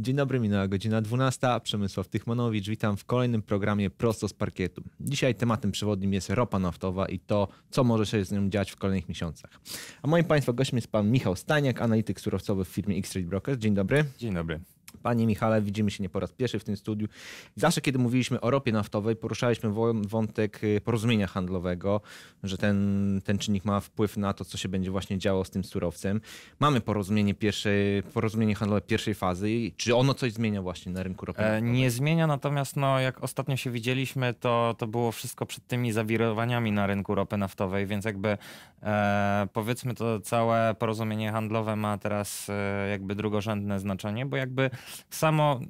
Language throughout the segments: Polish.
Dzień dobry, minęła godzina 12. Przemysław Tychmanowicz, witam w kolejnym programie Prosto z Parkietu. Dzisiaj tematem przewodnim jest ropa naftowa i to, co może się z nią dziać w kolejnych miesiącach. A moim Państwa gościem jest pan Michał Staniak, analityk surowcowy w firmie X-Trade Brokers. Dzień dobry. Dzień dobry. Panie Michale, widzimy się nie po raz pierwszy w tym studiu. Zawsze, kiedy mówiliśmy o ropie naftowej, poruszaliśmy wątek y, porozumienia handlowego, że ten, ten czynnik ma wpływ na to, co się będzie właśnie działo z tym surowcem. Mamy porozumienie, pierwsze, porozumienie handlowe pierwszej fazy. Czy ono coś zmienia właśnie na rynku ropy? E, naftowej? Nie zmienia, natomiast no, jak ostatnio się widzieliśmy, to, to było wszystko przed tymi zawirowaniami na rynku ropy naftowej, więc jakby e, powiedzmy to całe porozumienie handlowe ma teraz e, jakby drugorzędne znaczenie, bo jakby samo,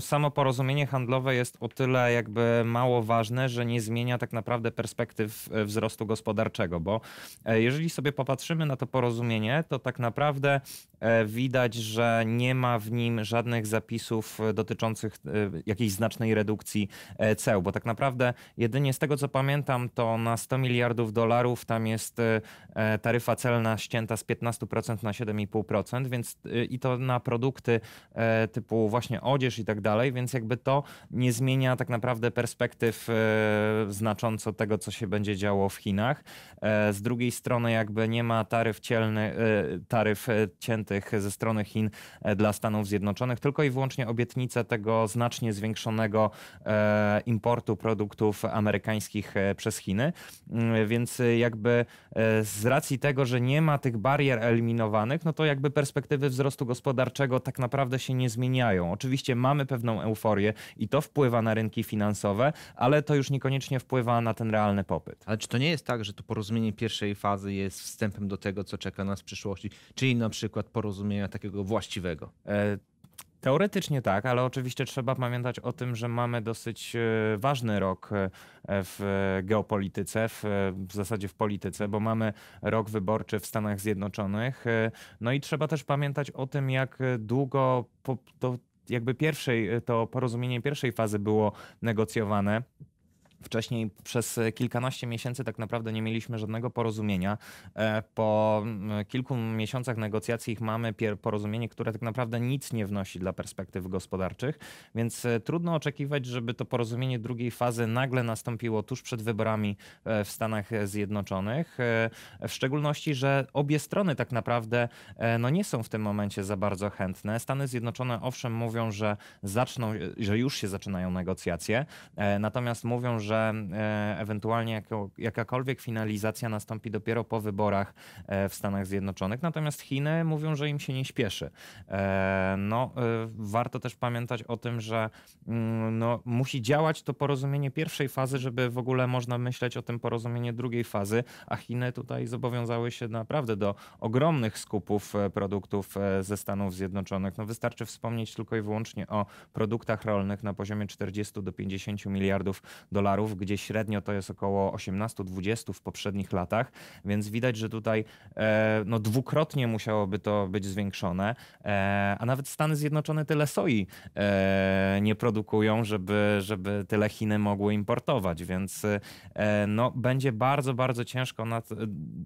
samo porozumienie handlowe jest o tyle jakby mało ważne, że nie zmienia tak naprawdę perspektyw e, wzrostu gospodarczego, bo e, jeżeli sobie popatrzymy na to porozumienie, to tak naprawdę e, widać, że nie ma w nim żadnych zapisów dotyczących jakiejś znacznej redukcji ceł, bo tak naprawdę jedynie z tego co pamiętam, to na 100 miliardów dolarów tam jest taryfa celna ścięta z 15% na 7,5%, więc i to na produkty typu właśnie odzież i tak dalej, więc jakby to nie zmienia tak naprawdę perspektyw e, znacząco tego, co się będzie działo w Chinach. E, z drugiej strony jakby nie ma taryf, cielny, e, taryf ciętych ze strony Chin dla Stanów Zjednoczonych, tylko i wyłącznie obietnica tego znacznie zwiększonego importu produktów amerykańskich przez Chiny. Mm, więc jakby z racji tego, że nie ma tych barier eliminowanych, no to jakby perspektywy wzrostu gospodarczego tak naprawdę się nie zmieniają zmieniają. Oczywiście mamy pewną euforię i to wpływa na rynki finansowe, ale to już niekoniecznie wpływa na ten realny popyt. Ale czy to nie jest tak, że to porozumienie pierwszej fazy jest wstępem do tego, co czeka nas w przyszłości, czyli na przykład porozumienia takiego właściwego? E, Teoretycznie tak, ale oczywiście trzeba pamiętać o tym, że mamy dosyć e, ważny rok e, w geopolityce, w, w, zasadzie w polityce, bo mamy rok wyborczy w Stanach Zjednoczonych. E, no i trzeba też pamiętać o tym, jak długo po, to, jakby pierwszej, to porozumienie pierwszej fazy było negocjowane. Wcześniej przez kilkanaście miesięcy tak naprawdę nie mieliśmy żadnego porozumienia. E, po mm, kilku miesiącach negocjacji mamy porozumienie, które tak naprawdę nic nie wnosi dla perspektyw gospodarczych, więc e, trudno oczekiwać, żeby to porozumienie drugiej fazy nagle nastąpiło tuż przed wyborami e, w Stanach Zjednoczonych. W szczególności, że obie strony tak naprawdę no, nie są w tym momencie za bardzo chętne. Stany Zjednoczone owszem mówią, że zaczną, że już się zaczynają negocjacje, natomiast mówią, że że e, ewentualnie jakakolwiek finalizacja nastąpi dopiero po wyborach e, w Stanach Zjednoczonych. Natomiast Chiny mówią, że im się nie śpieszy. E, no, warto też pamiętać o tym, że mm, no, musi działać to porozumienie pierwszej fazy, żeby w ogóle można myśleć o tym porozumieniu drugiej fazy, a Chiny tutaj zobowiązały się naprawdę do ogromnych skupów produktów ze Stanów Zjednoczonych. No, wystarczy wspomnieć tylko i wyłącznie o produktach rolnych na poziomie 40 do 50 miliardów dolarów dolarów, gdzie średnio to jest około 18-20 w poprzednich latach, więc widać, że tutaj e, no, dwukrotnie musiałoby to być zwiększone, e, a nawet Stany Zjednoczone tyle soi e, nie produkują, żeby, żeby tyle Chiny mogły importować, więc no, będzie bardzo, bardzo ciężko nad,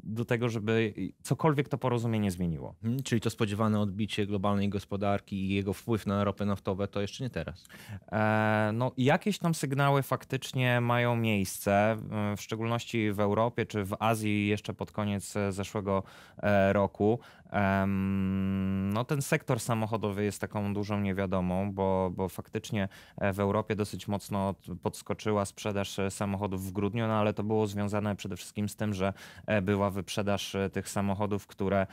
do tego, żeby cokolwiek to porozumienie zmieniło. Mhm, czyli to spodziewane odbicie globalnej gospodarki i jego wpływ na ropę naftowe to jeszcze nie teraz. E, no, jakieś tam sygnały faktycznie mają miejsce, w szczególności w Europie czy w Azji jeszcze pod koniec e, zeszłego e, roku. No, ten sektor samochodowy jest taką dużą niewiadomą, bo, bo faktycznie e, w Europie dosyć mocno podskoczyła sprzedaż samochodów w grudniu, no ale to było związane przede wszystkim z tym, że była wyprzedaż tych samochodów, które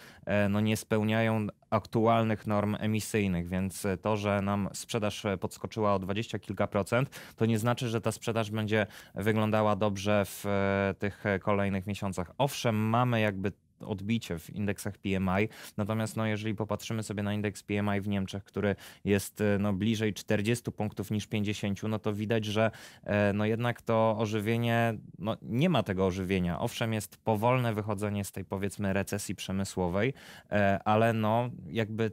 no, nie spełniają aktualnych norm emisyjnych, więc e, to, że nam sprzedaż e, podskoczyła o 20 kilka procent, to nie znaczy, że ta sprzedaż będzie wyglądała dobrze w e, tych kolejnych miesiącach. Owszem, mamy jakby odbicie w indeksach PMI. Natomiast no, jeżeli popatrzymy sobie na indeks PMI w Niemczech, który jest e, no, bliżej 40 punktów niż 50, no to widać, że e, no, jednak to ożywienie, no, nie ma tego ożywienia. Owszem, jest powolne wychodzenie z tej powiedzmy recesji przemysłowej, e, ale no, jakby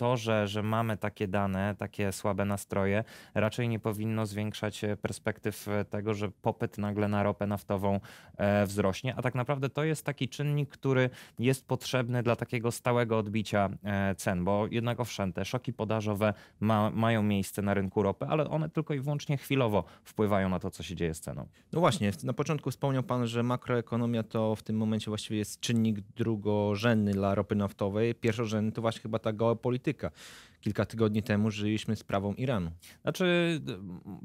to, że, że mamy takie dane, takie słabe nastroje, raczej nie powinno zwiększać e, perspektyw e, tego, że popyt nagle na ropę naftową e, wzrośnie, a tak naprawdę to jest taki czynnik, który jest potrzebny dla takiego stałego odbicia cen, bo jednak owszem, te szoki podażowe ma, mają miejsce na rynku ropy, ale one tylko i wyłącznie chwilowo wpływają na to, co się dzieje z ceną. No właśnie, na początku wspomniał Pan, że makroekonomia to w tym momencie właściwie jest czynnik drugorzędny dla ropy naftowej. Pierwszorzędny to właśnie chyba ta geopolityka prática kilka tygodni temu żyliśmy sprawą Iranu. Znaczy,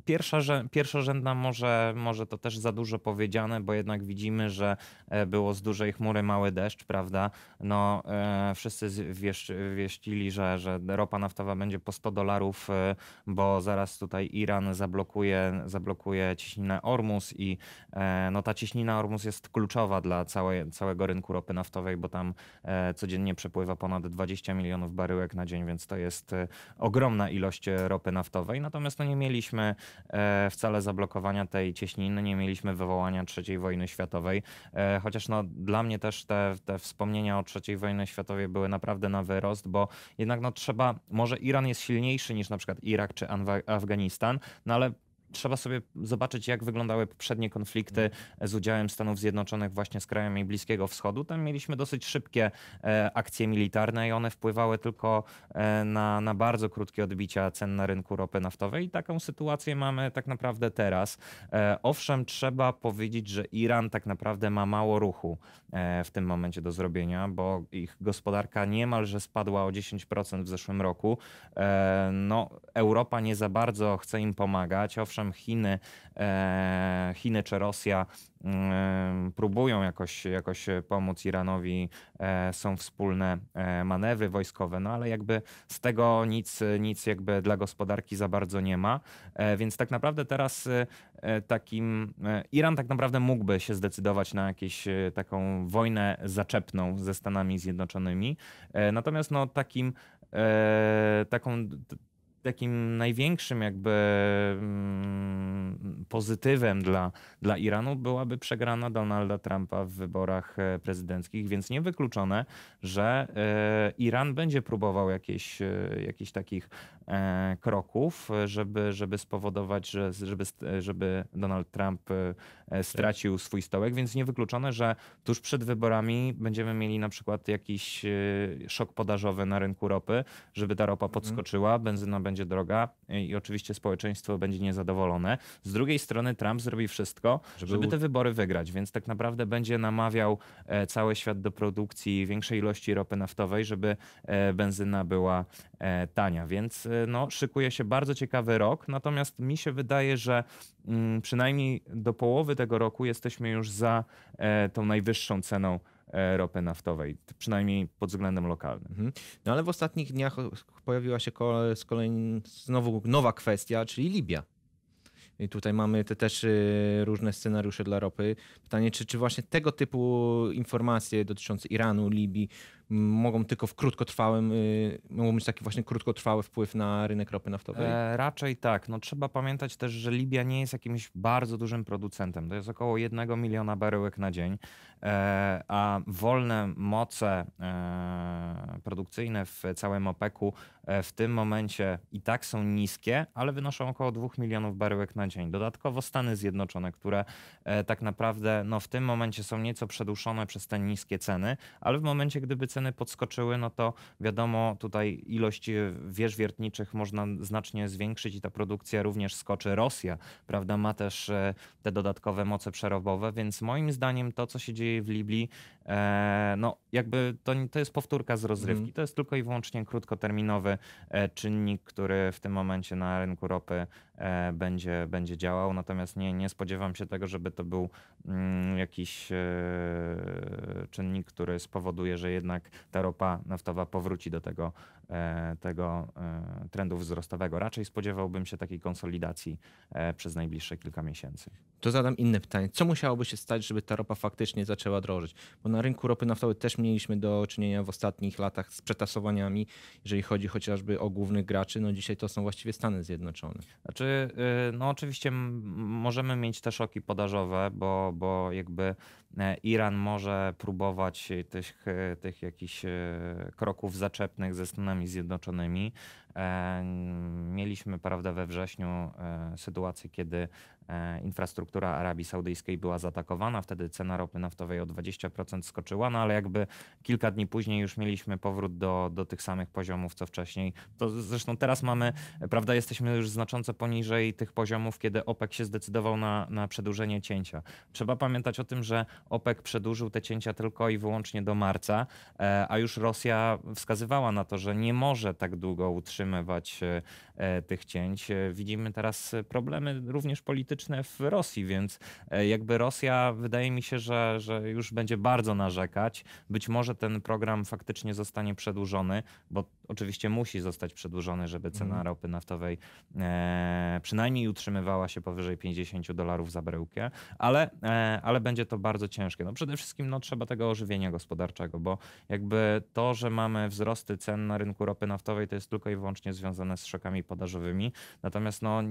pierwsza, pierwszorzędna może, może to też za dużo powiedziane, bo jednak widzimy, że e, było z dużej chmury mały deszcz, prawda? No, e, wszyscy wieś, wieścili, że, że ropa naftowa będzie po 100 dolarów, e, bo zaraz tutaj Iran zablokuje, zablokuje ciśninę Ormus i no, ta ciśnina Ormus jest kluczowa dla całej, całego rynku ropy naftowej, bo tam codziennie przepływa ponad 20 milionów baryłek na dzień, więc to jest jest e, ogromna ilość e, ropy naftowej, natomiast no nie mieliśmy e, wcale zablokowania tej cieśniny, nie mieliśmy wywołania III wojny światowej, chociaż no dla mnie też te, te wspomnienia o III wojnie światowej były naprawdę na wyrost, bo jednak no trzeba, może Iran jest silniejszy niż na przykład Irak czy Afganistan, no ale trzeba sobie zobaczyć, jak wyglądały poprzednie konflikty mhm. z udziałem Stanów Zjednoczonych właśnie z krajami Bliskiego Wschodu. Tam mieliśmy dosyć szybkie e, akcje militarne i one wpływały tylko e, na, na bardzo krótkie odbicia cen na rynku ropy naftowej i taką sytuację mamy tak naprawdę teraz. E, owszem, trzeba powiedzieć, że Iran tak naprawdę ma mało ruchu w tym momencie do zrobienia, bo ich gospodarka niemalże spadła o 10% w zeszłym roku. No, Europa nie za bardzo chce im pomagać. Owszem, Chiny, e, Chiny czy Rosja mm, próbują jakoś, jakoś pomóc Iranowi, e, są wspólne e, manewry wojskowe, no ale jakby z tego nic, nic jakby dla gospodarki za bardzo nie ma. Więc tak naprawdę teraz takim Iran tak naprawdę mógłby się zdecydować na jakąś taką wojnę zaczepną ze Stanami Zjednoczonymi. Natomiast no takim taką takim największym jakby mm, pozytywem dla, dla Iranu byłaby przegrana Donalda Trumpa w wyborach e, prezydenckich, więc niewykluczone, że e, Iran będzie próbował jakichś e, jakieś takich kroków, żeby, żeby spowodować, że, żeby, żeby Donald Trump stracił swój stołek, więc niewykluczone, że tuż przed wyborami będziemy mieli na przykład jakiś szok podażowy na rynku ropy, żeby ta ropa mhm. podskoczyła, benzyna będzie będzie droga i oczywiście społeczeństwo będzie niezadowolone. Z drugiej strony Trump zrobi wszystko, żeby, żeby te wybory wygrać, więc tak naprawdę będzie namawiał e, cały świat do produkcji większej ilości ropy naftowej, żeby e, benzyna była e, tania. Więc no, szykuje się bardzo ciekawy rok, natomiast mi się wydaje, że mm, przynajmniej do połowy tego roku jesteśmy już za tą najwyższą ceną E, ropy naftowej, przynajmniej pod względem lokalnym. Mhm. No ale w ostatnich dniach pojawiła się z kolei znowu nowa kwestia, czyli Libia. I tutaj mamy te też y, różne scenariusze dla ropy. Pytanie, czy, czy właśnie tego typu informacje dotyczące Iranu, Libii mogą tylko w krótkotrwałym, y, mogą mieć taki właśnie krótkotrwały wpływ na rynek ropy naftowej? E, raczej tak. No, trzeba pamiętać też, że Libia nie jest jakimś bardzo dużym producentem. To jest około jednego miliona baryłek na dzień, e, a wolne moce e, produkcyjne w całym OPEC-u e, w tym momencie i tak są niskie, ale wynoszą około 2 milionów baryłek na dzień. Dodatkowo Stany Zjednoczone, które e, tak naprawdę no, w tym momencie są nieco przeduszone przez te niskie ceny, ale w momencie, gdyby ceny podskoczyły, no to wiadomo, tutaj ilość e, wież wiertniczych można znacznie zwiększyć i ta produkcja również skoczy. Rosja, prawda, ma też te dodatkowe moce przerobowe, więc moim zdaniem to, co się dzieje w Libii, no jakby to, to jest powtórka z Rosji rozrywki. Mhm. To jest tylko i wyłącznie krótkoterminowy e, czynnik, który w tym momencie na rynku ropy E, będzie, będzie działał. Natomiast nie, nie spodziewam się tego, żeby to był mm, jakiś e, czynnik, który spowoduje, że jednak ta ropa naftowa powróci do tego, e, tego trendu wzrostowego. Raczej spodziewałbym się takiej konsolidacji przez najbliższe kilka miesięcy. To zadam inne pytanie. Co musiałoby się stać, żeby ta ropa faktycznie zaczęła drożyć? Bo na rynku ropy naftowej też mieliśmy do czynienia w ostatnich latach z przetasowaniami, jeżeli chodzi chociażby o głównych graczy. No dzisiaj to są właściwie Stany Zjednoczone. Znaczy rzeczy, y, no oczywiście możemy mieć te szoki podażowe, bo, bo jakby e, Iran może próbować tych, e, tych jakichś e, kroków zaczepnych ze Stanami Zjednoczonymi. E, mieliśmy, prawda, we wrześniu e, sytuację, kiedy e, infrastruktura Arabii Saudyjskiej była zaatakowana, wtedy cena ropy naftowej o 20% skoczyła, no ale jakby kilka dni później już mieliśmy powrót do, do tych samych poziomów, co wcześniej. To zresztą teraz mamy, prawda, jesteśmy już znacząco poniżej tych poziomów, kiedy OPEC się zdecydował na, na przedłużenie cięcia. Trzeba pamiętać o tym, że OPEC przedłużył te cięcia tylko i wyłącznie do marca, a już Rosja wskazywała na to, że nie może tak długo utrzymać E, e, tych cięć. E, widzimy teraz problemy również polityczne w Rosji, więc jakby Rosja wydaje mi się, że, że już będzie bardzo narzekać. Być może ten program faktycznie zostanie przedłużony, bo oczywiście musi zostać przedłużony, żeby cena mhm. ropy naftowej przynajmniej utrzymywała się powyżej 50 dolarów za bryłkę, ale, ale będzie to bardzo ciężkie. No przede wszystkim no, trzeba tego ożywienia gospodarczego, bo jakby to, że mamy wzrosty cen na rynku ropy naftowej, to jest tylko i wyłącznie wyłącznie związane z szokami podażowymi. Natomiast no,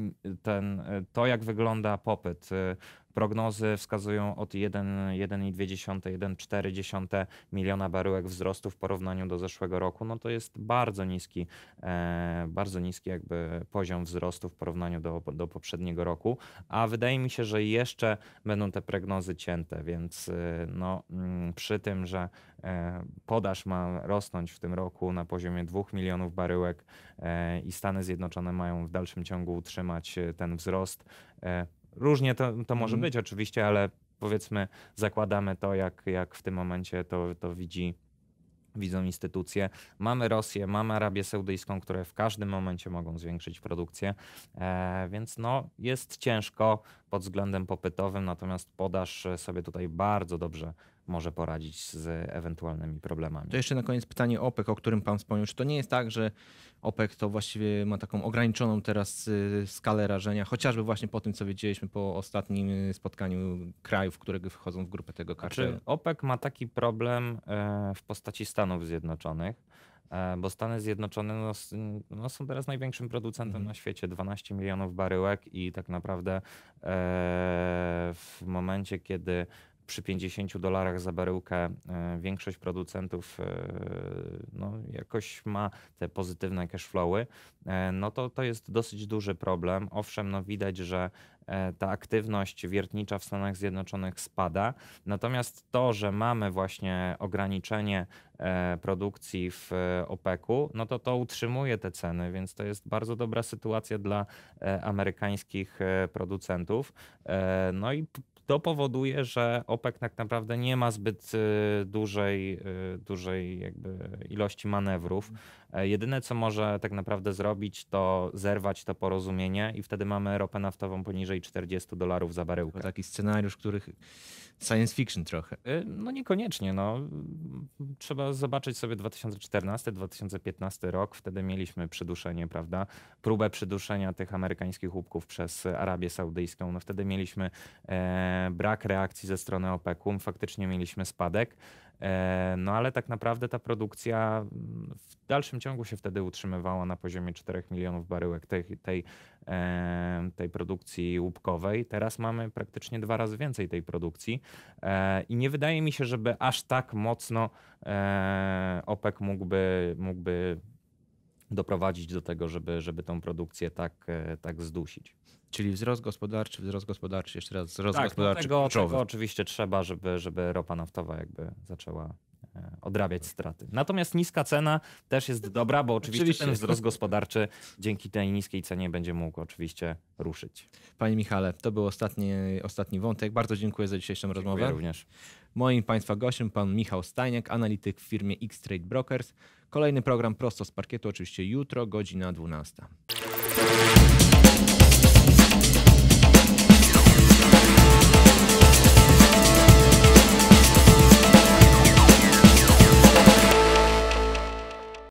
ten, y, to, jak wygląda popyt y, Prognozy wskazują od 1,2-1,4 miliona baryłek wzrostu w porównaniu do zeszłego roku. No to jest bardzo niski, e, bardzo niski jakby poziom wzrostu w porównaniu do, do poprzedniego roku, a wydaje mi się, że jeszcze będą te prognozy cięte, więc e, no, mm, przy tym, że e, podaż ma rosnąć w tym roku na poziomie 2 milionów baryłek i Stany Zjednoczone mają w dalszym ciągu utrzymać ten wzrost, Różnie to, to może mhm. być oczywiście, ale powiedzmy zakładamy to, jak, jak w tym momencie to, to widzi widzą instytucje. Mamy Rosję, mamy Arabię Saudyjską, które w każdym momencie mogą zwiększyć produkcję, e, więc no, jest ciężko pod względem popytowym, natomiast podaż e, sobie tutaj bardzo dobrze może poradzić z ewentualnymi problemami. To jeszcze na koniec pytanie OPEC, o którym Pan wspomniał. Czy to nie jest tak, że OPEC to właściwie ma taką ograniczoną teraz y, skalę rażenia, chociażby właśnie po tym, co wiedzieliśmy po ostatnim y, spotkaniu krajów, które wchodzą w grupę tego znaczy, kartelu? Znaczy, OPEC ma taki problem e, w postaci Stanów Zjednoczonych, e, bo Stany Zjednoczone no, no są teraz największym producentem mhm. na świecie, 12 milionów baryłek i tak naprawdę e, w momencie, kiedy przy 50 dolarach za baryłkę e, większość producentów e, no, jakoś ma te pozytywne cashflowy, e, no to to jest dosyć duży problem. Owszem, no widać, że ta aktywność wiertnicza w Stanach Zjednoczonych spada, natomiast to, że mamy właśnie ograniczenie produkcji w OPEC-u, no to to utrzymuje te ceny, więc to jest bardzo dobra sytuacja dla amerykańskich producentów. No i to powoduje, że OPEC tak naprawdę nie ma zbyt y, dużej, y, dużej jakby ilości manewrów. E, jedyne, co może tak naprawdę zrobić, to zerwać to porozumienie i wtedy mamy ropę naftową poniżej 40 dolarów za baryłkę. Taki scenariusz, których science fiction trochę. E, no niekoniecznie. No. Trzeba zobaczyć sobie 2014-2015 rok. Wtedy mieliśmy przyduszenie, prawda? Próbę przyduszenia tych amerykańskich łupków przez Arabię Saudyjską. No wtedy mieliśmy e, brak reakcji ze strony OPEC-u. Faktycznie mieliśmy spadek. E, no ale tak naprawdę ta produkcja mm, w dalszym ciągu się wtedy utrzymywała na poziomie 4 milionów baryłek tej, tej, e, tej produkcji łupkowej. Teraz mamy praktycznie dwa razy więcej tej produkcji e, i nie wydaje mi się, żeby aż tak mocno OPEC mógłby, mógłby doprowadzić do tego, żeby, żeby tą produkcję tak, e, tak zdusić. Czyli wzrost gospodarczy, wzrost gospodarczy, jeszcze raz wzrost tak, no gospodarczy. Tego, tego oczywiście trzeba, żeby, żeby ropa naftowa jakby zaczęła E, odrabiać straty. Natomiast niska cena też jest dobra, bo oczywiście, oczywiście. ten wzrost gospodarczy dzięki tej niskiej cenie będzie mógł oczywiście ruszyć. Panie Michale, to był ostatni, ostatni wątek. Bardzo dziękuję za dzisiejszą dziękuję rozmowę. również. Moim Państwa gościem pan Michał Stajniak, analityk w firmie X-Trade Brokers. Kolejny program prosto z parkietu oczywiście jutro, godzina 12.